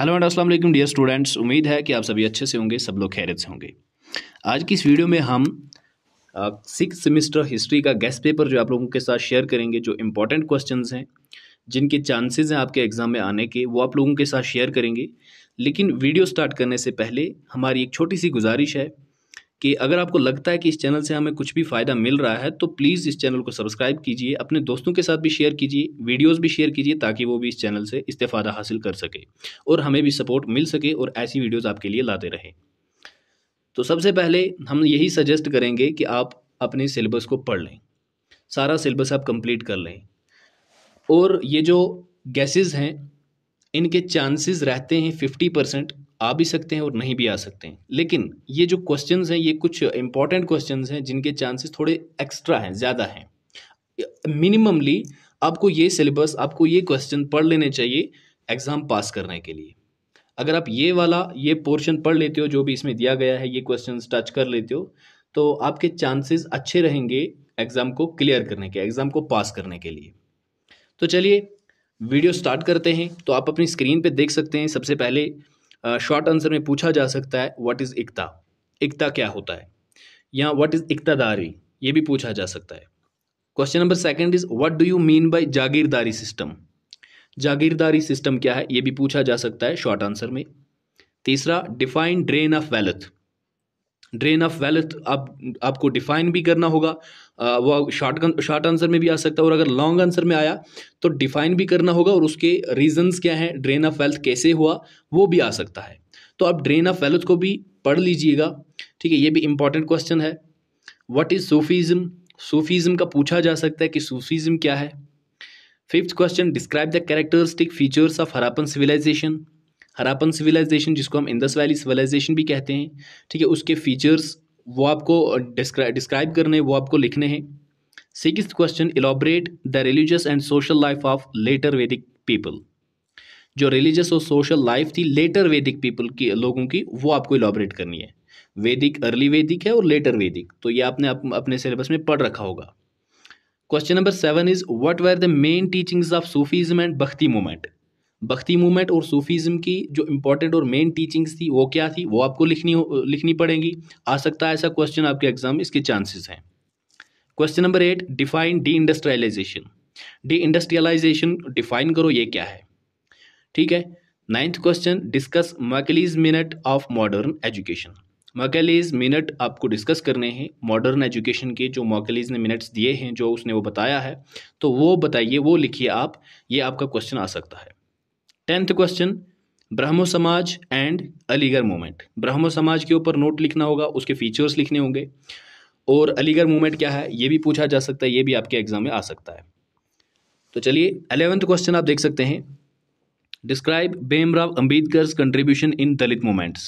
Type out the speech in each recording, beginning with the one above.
hello and अस्सलाम वालेकुम dear students उम्मीद है कि आप सभी अच्छे से होंगे सब लोग खैरियत से होंगे आज की इस वीडियो में हम सिक्स सेमेस्टर हिस्ट्री का गेस्ट पेपर जो आप लोगों के साथ शेयर करेंगे जो इम्पोर्टेंट क्वेश्चन हैं जिनके चांसेस हैं आपके एग्ज़ाम में आने के वो आप लोगों के साथ शेयर करेंगे लेकिन वीडियो स्टार्ट करने से पहले हमारी एक छोटी सी गुजारिश है कि अगर आपको लगता है कि इस चैनल से हमें कुछ भी फ़ायदा मिल रहा है तो प्लीज़ इस चैनल को सब्सक्राइब कीजिए अपने दोस्तों के साथ भी शेयर कीजिए वीडियोस भी शेयर कीजिए ताकि वो भी इस चैनल से इस्तेफादा हासिल कर सके और हमें भी सपोर्ट मिल सके और ऐसी वीडियोज़ आपके लिए लाते रहें तो सबसे पहले हम यही सजेस्ट करेंगे कि आप अपने सिलेबस को पढ़ लें सारा सिलेबस आप कंप्लीट कर लें और ये जो गैसेज हैं इनके चांसेस रहते हैं फिफ्टी परसेंट आ भी सकते हैं और नहीं भी आ सकते हैं लेकिन ये जो क्वेश्चंस हैं ये कुछ इंपॉर्टेंट क्वेश्चंस हैं जिनके चांसेस थोड़े एक्स्ट्रा हैं ज़्यादा हैं मिनिममली आपको ये सिलेबस आपको ये क्वेश्चन पढ़ लेने चाहिए एग्ज़ाम पास करने के लिए अगर आप ये वाला ये पोर्शन पढ़ लेते हो जो भी इसमें दिया गया है ये क्वेश्चन टच कर लेते हो तो आपके चांसेस अच्छे रहेंगे एग्ज़ाम को क्लियर करने के एग्ज़ाम को पास करने के लिए तो चलिए वीडियो स्टार्ट करते हैं तो आप अपनी स्क्रीन पे देख सकते हैं सबसे पहले शॉर्ट आंसर में पूछा जा सकता है व्हाट इज़ इकता इकता क्या होता है या व्हाट इज़ इकतादारी ये भी पूछा जा सकता है question number second is what do you mean by जागीरदारी सिस्टम जागीरदारी सिस्टम क्या है ये भी पूछा जा सकता है शॉर्ट आंसर में तीसरा define drain of wealth drain of wealth आप आपको डिफाइन भी करना होगा आ, वो शॉर्ट शॉर्ट आंसर में भी आ सकता है और अगर लॉन्ग आंसर में आया तो डिफाइन भी करना होगा और उसके रीजंस क्या हैं ड्रेन ऑफ वेल्थ कैसे हुआ वो भी आ सकता है तो आप ड्रेन ऑफ वेल्थ को भी पढ़ लीजिएगा ठीक है ये भी इंपॉर्टेंट क्वेश्चन है वट इज़ सूफीज़म सूफीज़म का पूछा जा सकता है कि सूफीज़म क्या है fifth question describe the characteristic features of Harappan civilization Harappan civilization जिसको हम इंदस वैली सिविलाइजेशन भी कहते हैं ठीक है उसके फीचर्स वो आपको डिस्क्राइब करने वो आपको लिखने हैं six question elaborate the religious and social life of later Vedic people जो रिलीजियस और सोशल लाइफ थी लेटर वैदिक पीपल की लोगों की वो आपको इलाबरेट करनी है वैदिक अर्ली वैदिक है और लेटर वैदिक तो ये आपने अप, अपने सिलेबस में पढ़ रखा होगा question number seven is what were the main teachings of Sufism and Bhakti movement Bhakti movement और सूफीज़म की जो इम्पोर्टेंट और मेन टीचिंग्स थी वो क्या थी वो आपको लिखनी लिखनी पड़ेंगी आ सकता है ऐसा क्वेश्चन आपके एग्जाम में इसके चांसेस हैं question number eight define deindustrialization deindustrialization define करो ये क्या है ठीक है ninth question discuss Macaulay's minute of modern education Macaulay's minute आपको डिस्कस करने हैं मॉडर्न एजुकेशन के जो मॉकलीज ने मिनट्स दिए हैं जो उसने वो बताया है तो वो बताइए वो लिखिए आप ये आपका क्वेश्चन आ सकता है टेंथ क्वेश्चन ब्राह्मो समाज एंड अलीगढ़ मूवमेंट ब्राह्मो समाज के ऊपर नोट लिखना होगा उसके फीचर्स लिखने होंगे और अलीगढ़ मूवमेंट क्या है ये भी पूछा जा सकता है ये भी आपके एग्जाम में आ सकता है तो चलिए अलेवेंथ क्वेश्चन आप देख सकते हैं describe Bhimrao Ambedkar contribution in Dalit movements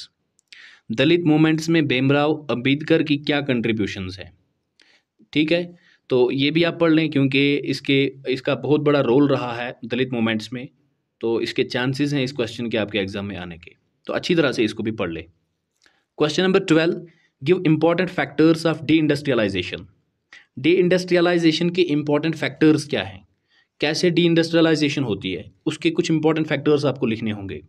Dalit movements में भीमराव अम्बेडकर की क्या कंट्रीब्यूशन है ठीक है तो ये भी आप पढ़ लें क्योंकि इसके इसका बहुत बड़ा रोल रहा है दलित मूवमेंट्स में तो इसके चांसेस हैं इस क्वेश्चन के आपके एग्जाम में आने के तो अच्छी तरह से इसको भी पढ़ ले question number twelve give important factors of deindustrialization deindustrialization के इम्पॉर्टेंट फैक्टर्स क्या हैं कैसे डी इंडस्ट्रियलाइजेशन होती है उसके कुछ इंपॉर्टेंट फैक्टर्स आपको लिखने होंगे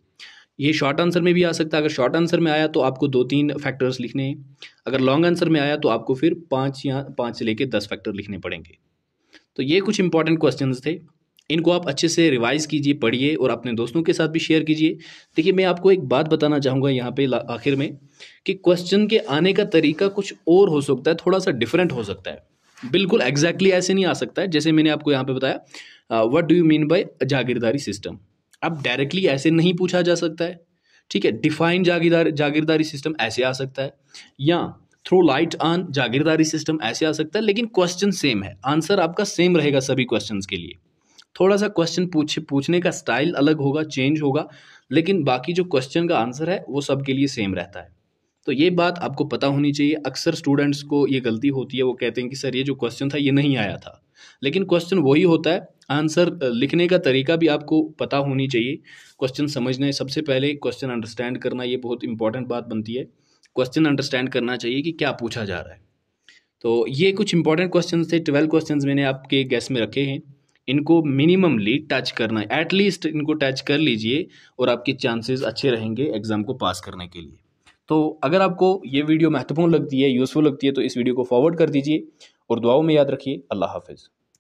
ये शॉर्ट आंसर में भी आ सकता है अगर शॉर्ट आंसर में आया तो आपको दो तीन फैक्टर्स लिखने हैं अगर लॉन्ग आंसर में आया तो आपको फिर पाँच या पाँच से लेकर दस फैक्टर लिखने पड़ेंगे तो ये कुछ इंपॉर्टेंट क्वेश्चन थे इनको आप अच्छे से रिवाइज़ कीजिए पढ़िए और अपने दोस्तों के साथ भी शेयर कीजिए देखिए मैं आपको एक बात बताना चाहूँगा यहाँ पे आखिर में कि क्वेश्चन के आने का तरीका कुछ और हो सकता है थोड़ा सा डिफरेंट हो सकता है बिल्कुल एग्जैक्टली exactly ऐसे नहीं आ सकता है जैसे मैंने आपको यहाँ पे बताया what do you mean by जागीरदारी सिस्टम अब डायरेक्टली ऐसे नहीं पूछा जा सकता है ठीक है डिफाइन जागीरदार जागीरदारी सिस्टम ऐसे आ सकता है या थ्रू लाइट ऑन जागीरदारी सिस्टम ऐसे आ सकता है लेकिन क्वेश्चन सेम है आंसर आपका सेम रहेगा सभी क्वेश्चन के लिए थोड़ा सा क्वेश्चन पूछ पूछने का स्टाइल अलग होगा चेंज होगा लेकिन बाकी जो क्वेश्चन का आंसर है वो सबके लिए सेम रहता है तो ये बात आपको पता होनी चाहिए अक्सर स्टूडेंट्स को ये गलती होती है वो कहते हैं कि सर ये जो क्वेश्चन था ये नहीं आया था लेकिन क्वेश्चन वही होता है आंसर लिखने का तरीका भी आपको पता होनी चाहिए क्वेश्चन समझने सबसे पहले क्वेश्चन अंडरस्टैंड करना ये बहुत इंपॉर्टेंट बात बनती है क्वेश्चन अंडरस्टैंड करना चाहिए कि क्या पूछा जा रहा है तो ये कुछ इंपॉर्टेंट क्वेश्चन थे ट्वेल्व क्वेश्चन मैंने आपके गैस में रखे हैं इनको मिनिममली टच करना एटलीस्ट इनको टच कर लीजिए और आपके चांसेस अच्छे रहेंगे एग्ज़ाम को पास करने के लिए तो अगर आपको ये वीडियो महत्वपूर्ण लगती है यूज़फुल लगती है तो इस वीडियो को फॉरवर्ड कर दीजिए और दुआओं में याद रखिए अल्लाह हाफिज़